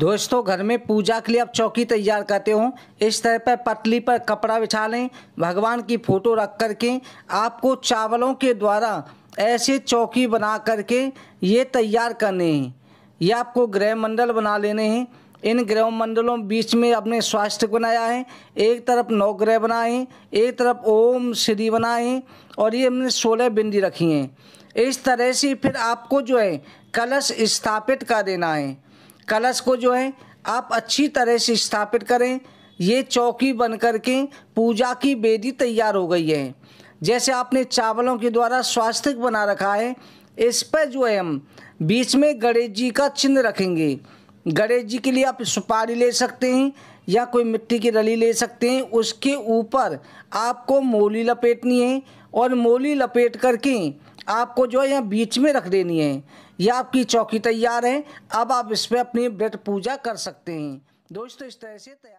दोस्तों घर में पूजा के लिए आप चौकी तैयार करते हो इस तरह पर पतली पर कपड़ा बिछा लें भगवान की फ़ोटो रख कर के आपको चावलों के द्वारा ऐसे चौकी बना करके ये तैयार करने हैं ये आपको ग्रह मंडल बना लेने हैं इन ग्रह मंडलों बीच में अपने स्वास्थ्य बनाया है एक तरफ नौ ग्रह बनाए एक तरफ ओम श्री बनाए और ये हमने सोलह बिंदी रखी हैं इस तरह से फिर आपको जो है कलश स्थापित कर देना है कलश को जो है आप अच्छी तरह से स्थापित करें ये चौकी बन कर के पूजा की बेदी तैयार हो गई है जैसे आपने चावलों के द्वारा स्वास्थ्य बना रखा है इस पर जो है हम बीच में गणेश जी का चिन्ह रखेंगे गणेश जी के लिए आप सुपारी ले सकते हैं या कोई मिट्टी की रली ले सकते हैं उसके ऊपर आपको मोली लपेटनी है और मोली लपेट करके आपको जो है यहाँ बीच में रख देनी है यह आपकी चौकी तैयार है अब आप इस पर अपनी व्रत पूजा कर सकते हैं दोस्तों इस तरह से तैयार